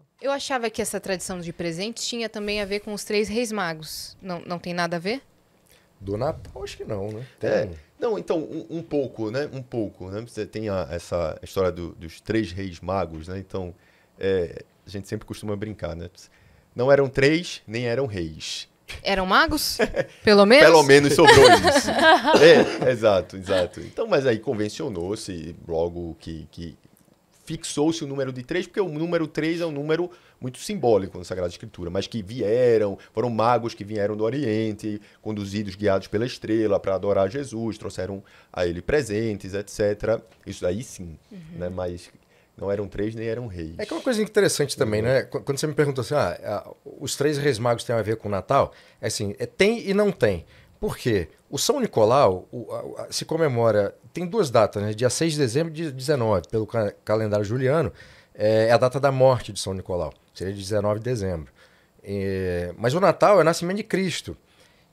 legal. Eu achava que essa tradição de presentes tinha também a ver com os três reis magos. Não, não tem nada a ver? Do Natal, acho que não, né? É, tem. É, não, então, um, um, pouco, né? Um pouco, né? Você tem a, essa história do, dos três reis magos, né? Então, é, a gente sempre costuma brincar, né? Não eram três, nem eram reis. Eram magos? Pelo menos? Pelo menos sobrou isso. é, exato, exato. Então, mas aí convencionou-se logo que, que fixou-se o número de três, porque o número três é um número muito simbólico na Sagrada Escritura, mas que vieram, foram magos que vieram do Oriente, conduzidos, guiados pela estrela para adorar Jesus, trouxeram a ele presentes, etc. Isso aí sim, uhum. né? Mas não eram três nem eram reis. É que é uma coisa interessante também, uhum. né? Quando você me pergunta assim, ah, os três reis magos têm a ver com o Natal? É assim, é, tem e não tem. Por quê? O São Nicolau o, a, a, se comemora, tem duas datas, né? Dia 6 de dezembro de 19, pelo ca calendário juliano, é, é, a data da morte de São Nicolau, seria de 19 de dezembro. É, mas o Natal é o nascimento de Cristo.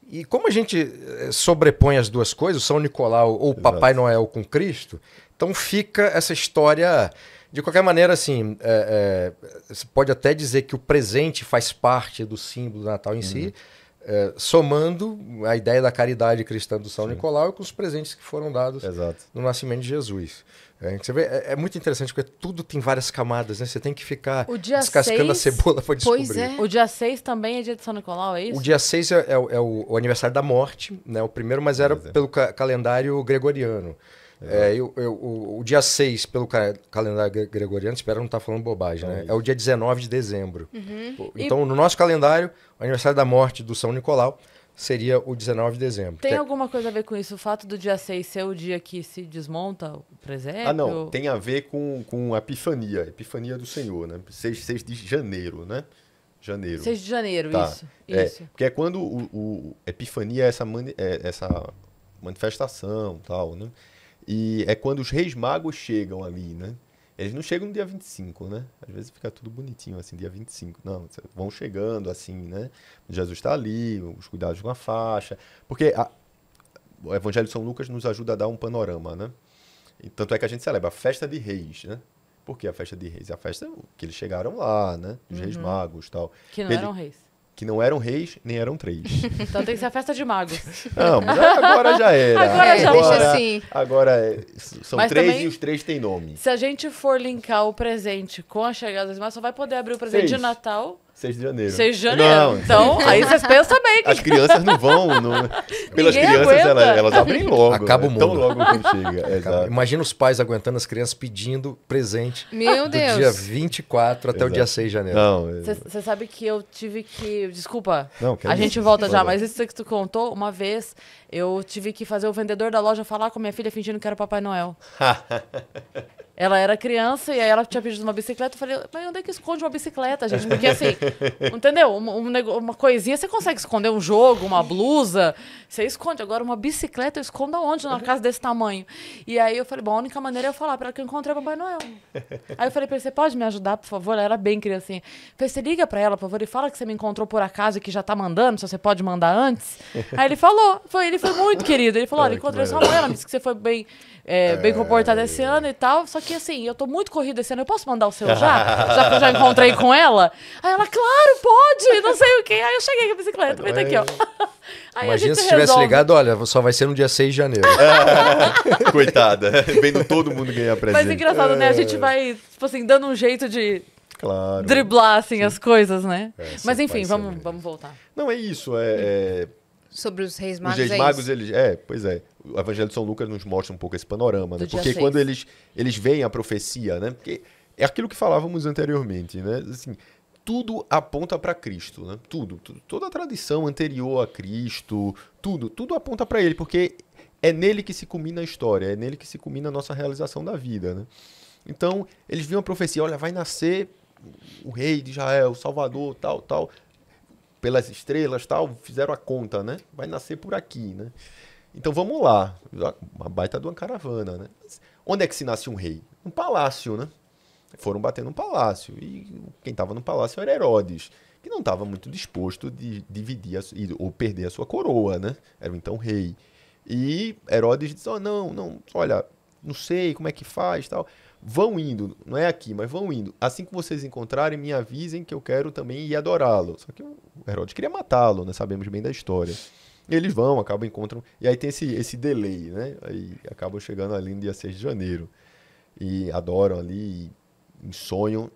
E como a gente é, sobrepõe as duas coisas, São Nicolau ou Exato. Papai Noel com Cristo, então fica essa história. De qualquer maneira, assim, é, é, você pode até dizer que o presente faz parte do símbolo do Natal em uhum. si, é, somando a ideia da caridade cristã do São Sim. Nicolau com os presentes que foram dados Exato. no nascimento de Jesus. É, você vê, é, é, muito interessante porque tudo tem várias camadas, né? Você tem que ficar descascando seis, a cebola para descobrir. Pois é. O dia 6 também é dia de São Nicolau, é isso? O dia 6 é, é, é, o, o, aniversário da morte, né? O primeiro, mas era é. pelo ca calendário gregoriano. É, eu, eu, o, o, dia 6, pelo calendário gregoriano, espero não estar tá falando bobagem, né? É o dia 19 de dezembro. Uhum. Então, e... no nosso calendário, o aniversário da morte do São Nicolau seria o 19 de dezembro. Tem que... É alguma coisa a ver com isso? O fato do dia 6 ser o dia que se desmonta o presépio? Ah, não. Tem a ver com, com a Epifania, Epifania do Senhor, né? 6, 6 de janeiro, né? Janeiro. 6 de janeiro, tá. isso. É, isso. Porque é quando o, o Epifania é essa, mani, é, essa manifestação tal, né? E é quando os reis magos chegam ali, né? Eles não chegam no dia 25, né? Às vezes fica tudo bonitinho, assim, dia 25. Não, vão chegando, assim, né? Jesus está ali, os cuidados com a faixa. Porque a... o Evangelho de São Lucas nos ajuda a dar um panorama, né? E tanto é que a gente celebra a festa de reis, né? Porque a festa de reis é a festa que eles chegaram lá, né? Os uhum. reis magos tal. Que não Ele... eram reis que não eram reis, nem eram três. então tem que ser a festa de magos. Não, mas agora já era. Agora é, já agora, deixa assim. Agora é, são mas três também, e os três têm nome. Se a gente for linkar o presente com a chegada das mas só vai poder abrir o presente Seis. de Natal 6 de janeiro. 6 de janeiro. Não. Então, aí vocês pensam bem. As crianças não vão. Não... Né? Pelas Ninguém crianças, ela elas, abrem logo. Né? Acaba o mundo. Tão logo que chega. Exato. Imagina os pais aguentando as crianças pedindo presente. Meu do Deus. dia 24 até Exato. o dia 6 de janeiro. Você é- sabe que eu tive que. Desculpa. Não, é a gente volta já, mas isso que tu contou, uma vez eu tive que fazer o vendedor da loja falar com minha filha fingindo que era Papai Noel. Ela era criança e aí ela tinha pedido uma bicicleta. Eu falei, mas onde é que esconde uma bicicleta, gente? Porque assim, entendeu? Uma, uma coisinha você consegue esconder um jogo, uma blusa, você esconde. Agora, uma bicicleta eu escondo aonde numa casa desse tamanho? E aí eu falei, bom, a única maneira é eu falar para ela que eu encontrei o Papai Noel. Aí eu falei pra ele, você pode me ajudar, por favor? Ela era bem criancinha. Eu falei, você liga para ela, por favor, e fala que você me encontrou por acaso e que já tá mandando, se você pode mandar antes. Aí ele falou, foi, ele foi muito querido. Ele falou, olha, encontrei sua mãe, ela disse que você foi bem, eh, é, bem comportada esse ano e tal, só que porque assim, eu tô muito corrida esse ano, eu posso mandar o seu já? já que eu já encontrei com ela? Aí ela, claro, pode, não sei o quê. Aí eu cheguei com a bicicleta, vem daqui, ó. Aí Imagina se resolve. tivesse ligado, olha, só vai ser no dia 6 de janeiro. Coitada, vendo todo mundo ganhar presente. Mas engraçado, né? A gente é. vai, tipo assim, dando um jeito de claro. driblar assim, Sim. as coisas, né? É, Mas enfim, vamos, vamos voltar. Não, é isso. É, é, sobre os reis magos. Os reis é magos, eles. É, pois é. O Evangelho de São Lucas nos mostra um pouco esse panorama, né? Porque quando eles, eles veem a profecia, né? Porque é aquilo que falávamos anteriormente, né? Assim, tudo aponta para Cristo, né? Tudo, tudo, toda a tradição anterior a Cristo, tudo, tudo aponta para ele, porque é nele que se culmina a história, é nele que se culmina a nossa realização da vida, né? Então, eles viam a profecia, olha, vai nascer o rei de Israel, o Salvador, tal, tal pelas estrelas tal, fizeram a conta, né? Vai nascer por aqui, né? Então vamos lá. Uma baita de uma caravana, né? onde é que se nasce um rei? Um palácio, né? Foram bater num palácio. E quem estava no palácio era Herodes, que não estava muito disposto de dividir a, ou perder a sua coroa, né? Era então rei. E Herodes disse: oh, não, não, olha, não sei como é que faz tal. Vão indo, não é aqui, mas vão indo. Assim que vocês encontrarem, me avisem que eu quero também ir adorá-lo. Só que o Herodes queria matá-lo, né? Sabemos bem da história. E eles vão, acabam, encontram. E aí tem esse, esse delay, né? Aí acabam chegando ali no dia 6 de janeiro. E adoram ali, em sonho.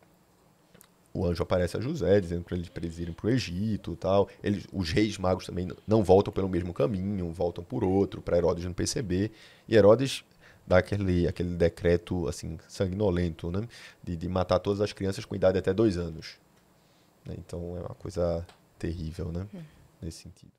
O anjo aparece a José, dizendo para eles, irem para o Egito tal. Eles, os reis magos também não voltam pelo mesmo caminho, voltam por outro, para Herodes não perceber. E Herodes daquele aquele decreto assim sanguinolento, né? De, de matar todas as crianças com idade até dois anos. Né? Então é uma coisa terrível, né? Hum. Nesse sentido.